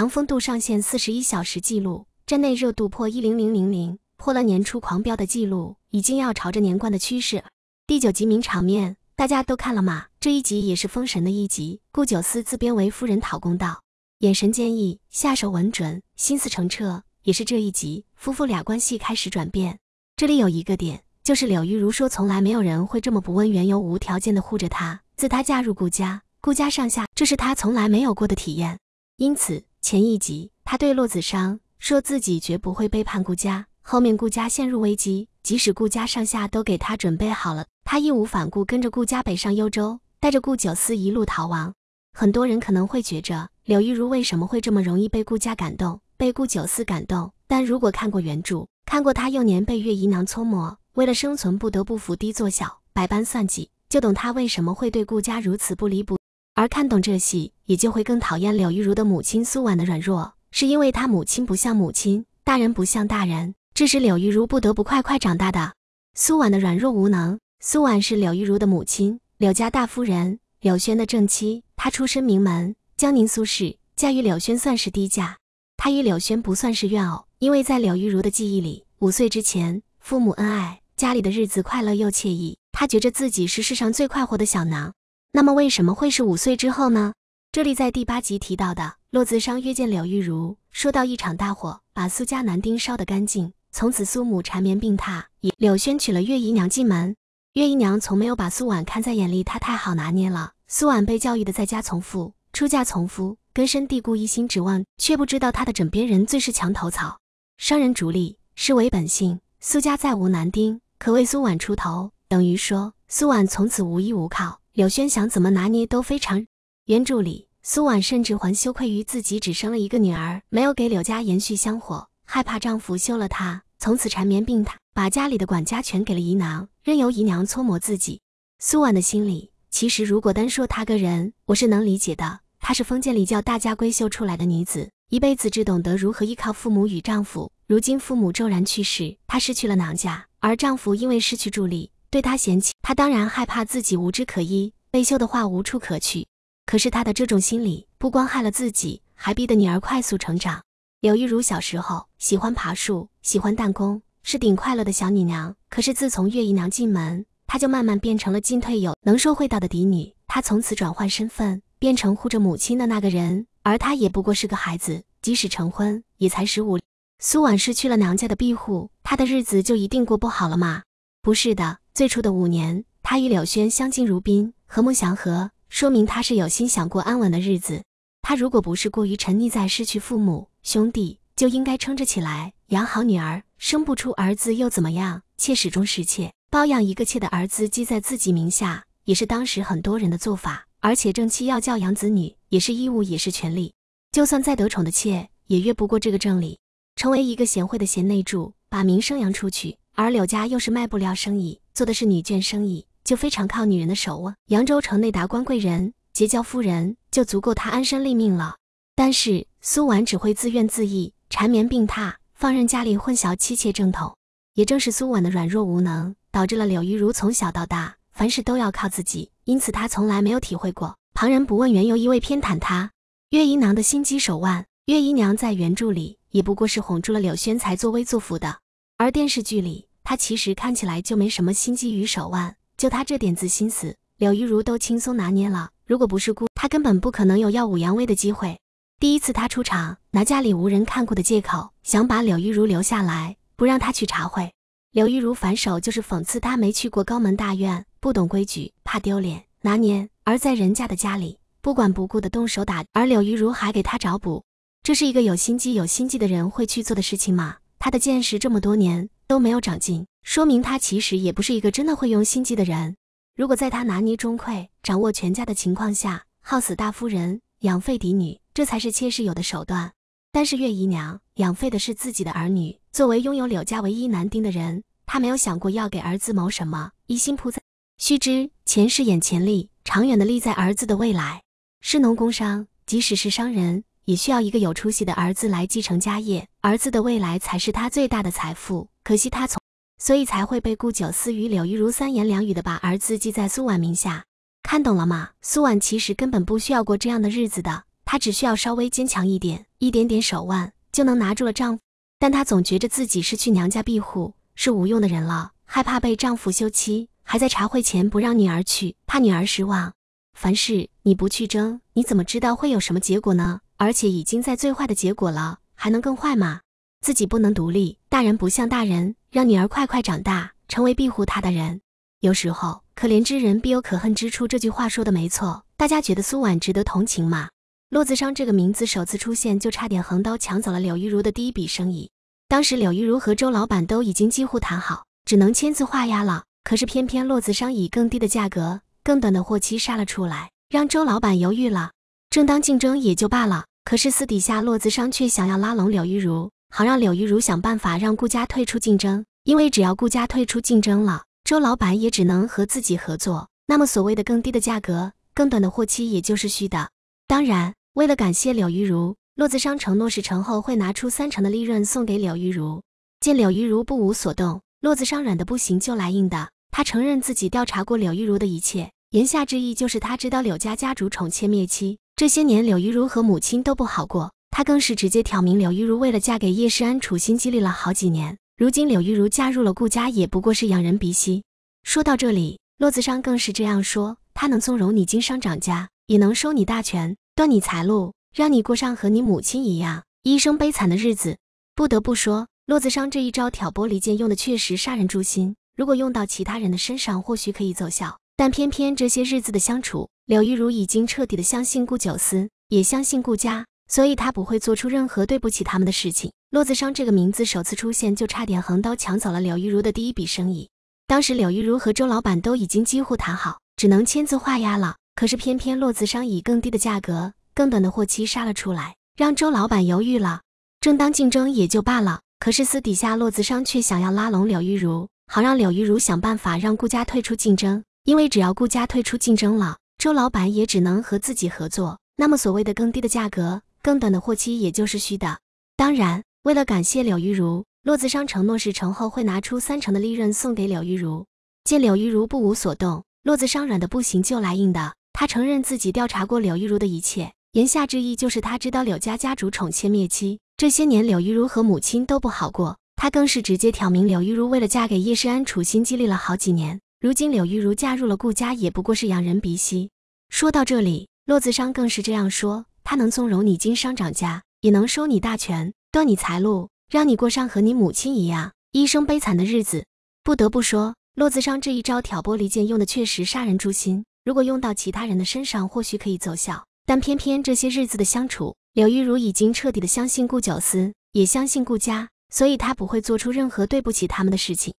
长风渡上线四十一小时记录，站内热度破一零零零零，破了年初狂飙的记录，已经要朝着年冠的趋势。第九集名场面，大家都看了吗？这一集也是封神的一集，顾九思自编为夫人讨公道，眼神坚毅，下手稳准，心思澄澈。也是这一集，夫妇俩关系开始转变。这里有一个点，就是柳玉如说，从来没有人会这么不问缘由、无条件的护着她。自她嫁入顾家，顾家上下，这是她从来没有过的体验。因此。前一集，他对洛子商说自己绝不会背叛顾家。后面顾家陷入危机，即使顾家上下都给他准备好了，他义无反顾跟着顾家北上幽州，带着顾九思一路逃亡。很多人可能会觉着柳玉如为什么会这么容易被顾家感动，被顾九思感动？但如果看过原著，看过他幼年被岳姨娘搓磨，为了生存不得不伏低作小，百般算计，就懂他为什么会对顾家如此不离不。而看懂这戏，也就会更讨厌柳玉茹的母亲苏婉的软弱，是因为她母亲不像母亲，大人不像大人，这是柳玉茹不得不快快长大的。苏婉的软弱无能。苏婉是柳玉茹的母亲，柳家大夫人，柳轩的正妻。她出身名门，江宁苏氏，嫁与柳轩算是低嫁。她与柳轩不算是怨偶，因为在柳玉茹的记忆里，五岁之前，父母恩爱，家里的日子快乐又惬意，她觉着自己是世上最快活的小囊，那么为什么会是五岁之后呢？这里在第八集提到的，洛子商约见柳玉如，说到一场大火把苏家男丁烧得干净，从此苏母缠绵病榻。柳轩娶了岳姨娘进门，岳姨娘从没有把苏婉看在眼里，她太好拿捏了。苏婉被教育的在家从父，出嫁从夫，根深蒂固，一心指望，却不知道他的枕边人最是墙头草，商人逐利，是为本性。苏家再无男丁，可为苏婉出头，等于说苏婉从此无依无靠。柳轩想怎么拿捏都非常。原著里，苏婉甚至还羞愧于自己只生了一个女儿，没有给柳家延续香火，害怕丈夫休了她，从此缠绵病榻，把家里的管家全给了姨娘，任由姨娘搓磨自己。苏婉的心里，其实如果单说她个人，我是能理解的。她是封建礼教大家闺秀出来的女子，一辈子只懂得如何依靠父母与丈夫。如今父母骤然去世，她失去了娘家，而丈夫因为失去助力。对他嫌弃，他当然害怕自己无枝可依，被休的话无处可去。可是他的这种心理，不光害了自己，还逼得女儿快速成长。柳玉如小时候喜欢爬树，喜欢弹弓，是顶快乐的小女娘。可是自从岳姨娘进门，她就慢慢变成了进退有能说会道的嫡女。她从此转换身份，变成护着母亲的那个人。而她也不过是个孩子，即使成婚，也才十五。苏婉失去了娘家的庇护，她的日子就一定过不好了吗？不是的。最初的五年，他与柳轩相敬如宾，和睦祥和，说明他是有心想过安稳的日子。他如果不是过于沉溺在失去父母兄弟，就应该撑着起来，养好女儿。生不出儿子又怎么样？妾始终是妾，包养一个妾的儿子记在自己名下，也是当时很多人的做法。而且正妻要教养子女，也是义务，也是权利。就算再得宠的妾，也越不过这个正理。成为一个贤惠的贤内助，把名声扬出去。而柳家又是卖不了生意。做的是女眷生意，就非常靠女人的手腕。扬州城内达官贵人结交夫人，就足够他安身立命了。但是苏婉只会自怨自艾，缠绵病榻，放任家里混淆妻妾正统。也正是苏婉的软弱无能，导致了柳玉如从小到大凡事都要靠自己。因此，她从来没有体会过旁人不问缘由一味偏袒她。月姨娘的心机手腕，月姨娘在原著里也不过是哄住了柳轩才作威作福的，而电视剧里。他其实看起来就没什么心机与手腕，就他这点子心思，柳玉如都轻松拿捏了。如果不是姑，他根本不可能有耀武扬威的机会。第一次他出场，拿家里无人看顾的借口，想把柳玉如留下来，不让他去茶会。柳玉如反手就是讽刺他没去过高门大院，不懂规矩，怕丢脸拿捏。而在人家的家里，不管不顾的动手打，而柳玉如还给他找补。这是一个有心机、有心计的人会去做的事情吗？他的见识这么多年。都没有长进，说明他其实也不是一个真的会用心计的人。如果在他拿捏钟馗、掌握全家的情况下，耗死大夫人、养废嫡女，这才是妾室有的手段。但是月姨娘养废的是自己的儿女，作为拥有柳家唯一男丁的人，她没有想过要给儿子谋什么，一心扑在。须知，前世眼前利，长远的利在儿子的未来。士农工商，即使是商人，也需要一个有出息的儿子来继承家业，儿子的未来才是他最大的财富。可惜他从，所以才会被顾九思与柳玉如三言两语的把儿子记在苏婉名下。看懂了吗？苏婉其实根本不需要过这样的日子的，她只需要稍微坚强一点，一点点手腕就能拿住了丈夫。但她总觉着自己是去娘家庇护，是无用的人了，害怕被丈夫休妻，还在茶会前不让女儿去，怕女儿失望。凡事你不去争，你怎么知道会有什么结果呢？而且已经在最坏的结果了，还能更坏吗？自己不能独立，大人不像大人，让女儿快快长大，成为庇护她的人。有时候，可怜之人必有可恨之处，这句话说的没错。大家觉得苏婉值得同情吗？骆子商这个名字首次出现，就差点横刀抢走了柳玉茹的第一笔生意。当时柳玉茹和周老板都已经几乎谈好，只能签字画押了。可是偏偏骆子商以更低的价格、更短的货期杀了出来，让周老板犹豫了。正当竞争也就罢了，可是私底下骆子商却想要拉拢柳玉茹。好让柳玉如想办法让顾家退出竞争，因为只要顾家退出竞争了，周老板也只能和自己合作。那么所谓的更低的价格、更短的货期，也就是虚的。当然，为了感谢柳玉如，洛子商承诺事成后会拿出三成的利润送给柳玉如。见柳玉如不无所动，洛子商软的不行就来硬的。他承认自己调查过柳玉如的一切，言下之意就是他知道柳家家主宠妾灭妻，这些年柳玉如和母亲都不好过。他更是直接挑明，柳玉如为了嫁给叶世安，处心积虑了好几年。如今柳玉如嫁入了顾家，也不过是养人鼻息。说到这里，骆子商更是这样说：“他能纵容你经商掌家，也能收你大权，断你财路，让你过上和你母亲一样一生悲惨的日子。”不得不说，骆子商这一招挑拨离间用的确实杀人诛心。如果用到其他人的身上，或许可以奏效，但偏偏这些日子的相处，柳玉如已经彻底的相信顾九思，也相信顾家。所以他不会做出任何对不起他们的事情。骆子商这个名字首次出现就差点横刀抢走了柳玉茹的第一笔生意。当时柳玉茹和周老板都已经几乎谈好，只能签字画押了。可是偏偏骆子商以更低的价格、更短的货期杀了出来，让周老板犹豫了。正当竞争也就罢了，可是私底下骆子商却想要拉拢柳玉茹，好让柳玉茹想办法让顾家退出竞争。因为只要顾家退出竞争了，周老板也只能和自己合作。那么所谓的更低的价格。更短的货期也就是虚的。当然，为了感谢柳玉茹，洛子商承诺事成后会拿出三成的利润送给柳玉茹。见柳玉茹不无所动，洛子商软的不行就来硬的。他承认自己调查过柳玉茹的一切，言下之意就是他知道柳家家主宠妾灭妻，这些年柳玉茹和母亲都不好过。他更是直接挑明，柳玉茹为了嫁给叶世安处心积虑了好几年，如今柳玉茹嫁入了顾家，也不过是养人鼻息。说到这里，骆子商更是这样说。他能纵容你经商涨价，也能收你大权，断你财路，让你过上和你母亲一样一生悲惨的日子。不得不说，骆子商这一招挑拨离间用的确实杀人诛心。如果用到其他人的身上，或许可以奏效，但偏偏这些日子的相处，柳玉茹已经彻底的相信顾九思，也相信顾家，所以她不会做出任何对不起他们的事情。